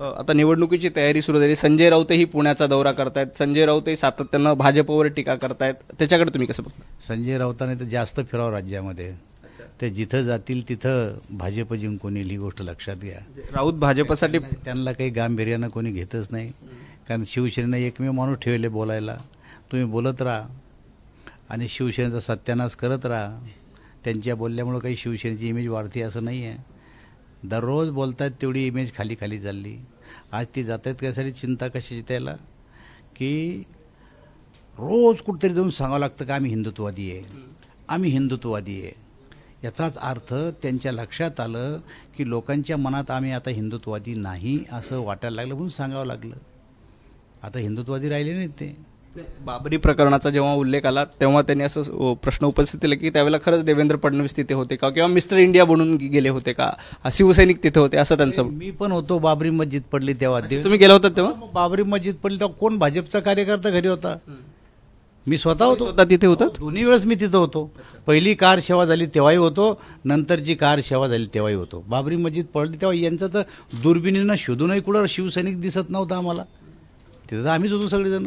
आता निवडणुकीची तयारी सुरू झाली संजय राऊतही पुण्याचा दौरा करतायत संजय राऊतही सातत्यानं भाजपवर टीका करतायत त्याच्याकडे तुम्ही कसं बघता संजय राऊताने तर जास्त फिरावं राज्यामध्ये ते जिथं जातील तिथं भाजप जिंकून येईल ही गोष्ट लक्षात घ्या म्हणजे राऊत भाजपसाठी त्यांना काही गांभीर्यानं कोणी घेतच नाही कारण शिवसेनेनं एकमेव माणूस ठेवले बोलायला तुम्ही बोलत राहा आणि शिवसेनेचा सत्यानाश करत राहा त्यांच्या बोलल्यामुळं काही शिवसेनेची इमेज वाढते असं नाही आहे दररोज बोलतात तेवढी इमेज खाली खाली चालली आज ती जात आहेत कशासाठी चिंता कशाची त्याला की रोज कुठेतरी जाऊन सांगावं लागतं का आम्ही हिंदुत्ववादी आहे आम्ही हिंदुत्ववादी आहे याचाच अर्थ त्यांच्या लक्षात आलं की लोकांच्या मनात आम्ही आता हिंदुत्ववादी नाही असं वाटायला लागलं म्हणून सांगावं लागलं आता हिंदुत्ववादी राहिले नाहीत ते बाबरी प्रकरणाचा जेव्हा उल्लेख आला तेव्हा त्यांनी असं प्रश्न उपस्थित केला की त्यावेळेला खरंच देवेंद्र फडणवीस तिथे होते का किंवा मिस्टर इंडिया बनून गेले होते का शिवसैनिक तिथे होते असं त्यांचं मी पण होतो बाबरी मस्जिद पडली तेव्हा तुम्ही गेला होता तेव्हा बाबरी मस्जिद पडली तेव्हा कोण भाजपचा कार्यकर्ता घरी होता मी स्वतः होतो स्वतः तिथे होतो हो, दोन्ही वेळेस मी तिथं होतो पहिली कार सेवा झाली तेव्हाही होतो नंतरची कार सेवा झाली तेव्हाही होतो बाबरी मस्जिद पडली तेव्हा यांचं तर दुर्बिणीनं शोधूनही कुठं शिवसैनिक दिसत नव्हता आम्हाला तिथं आम्हीच होतो सगळेजण